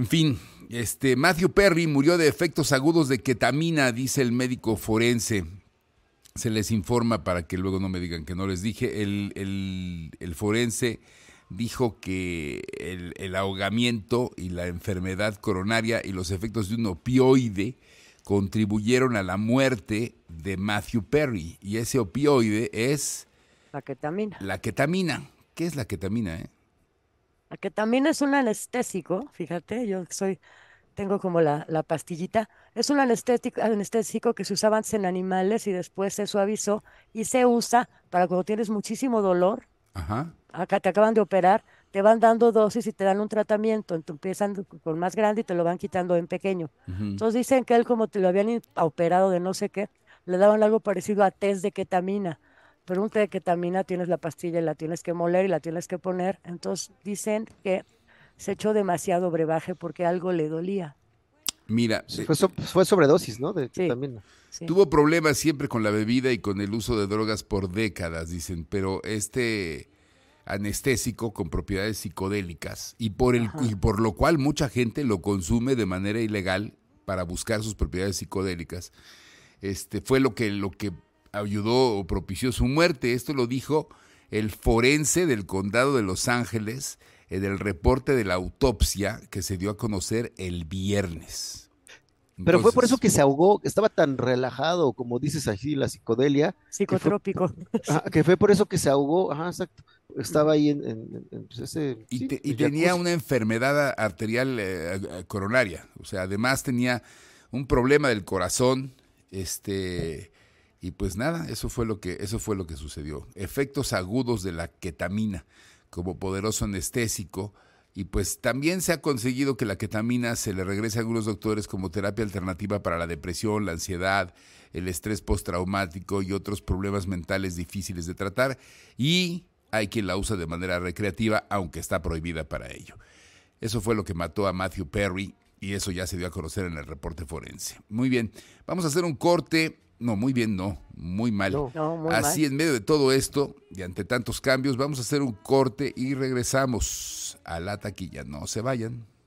En fin, este Matthew Perry murió de efectos agudos de ketamina, dice el médico forense. Se les informa para que luego no me digan que no les dije. El, forense dijo que el, el, ahogamiento y la enfermedad coronaria y los efectos de un opioide contribuyeron a la muerte de Matthew Perry. Y ese opioide es... La ketamina. La ketamina. ¿Qué es la ketamina? Eh? que también es un anestésico, fíjate, yo soy, tengo como la, pastillita, es un anestésico, anestésico que se usaba antes en animales y después se suavizó y se usa para cuando tienes muchísimo dolor, Ajá. acá te acaban de operar, te van dando dosis y te dan un tratamiento, entonces empiezan con más grande y te lo van quitando en pequeño. Entonces dicen que él como te lo habían operado de no sé qué, le daban algo parecido a test de ketamina pregunta de ketamina tienes la pastilla y la tienes que moler y la tienes que poner. Entonces dicen que se echó demasiado brebaje porque algo le dolía. Mira, fue, fue sobredosis, ¿no? De Tuvo problemas siempre con la bebida y con el uso de drogas por décadas, dicen, pero este anestésico con propiedades psicodélicas y por, el, por lo cual mucha gente lo consume de manera ilegal para buscar sus propiedades psicodélicas. Este fue lo que, lo que ayudó o propició su muerte. Esto lo dijo el forense del condado de Los Ángeles en el reporte de la autopsia que se dio a conocer el viernes. Pero fue por eso que se ahogó, estaba tan relajado, como dices aquí, la psicodelia. Psicotrópico. Ah, que fue, por eso que se ahogó, ajá, exacto estaba ahí en, pues, ese... Y, tenía una enfermedad arterial eh, coronaria, o sea, además tenía un problema del corazón, este, y pues nada, eso fue lo que, eso fue lo que sucedió. Efectos agudos de la ketamina como poderoso anestésico. Y pues también se ha conseguido que la ketamina se le regrese a algunos doctores como terapia alternativa para la depresión, la ansiedad, el estrés postraumático y otros problemas mentales difíciles de tratar. Y hay quien la usa de manera recreativa, aunque está prohibida para ello. Eso fue lo que mató a Matthew Perry y eso ya se dio a conocer en el reporte forense. Muy bien, vamos a hacer un corte no, muy bien, no, muy mal. Así, en medio de todo esto y ante tantos cambios, vamos a hacer un corte y regresamos a la taquilla. No se vayan.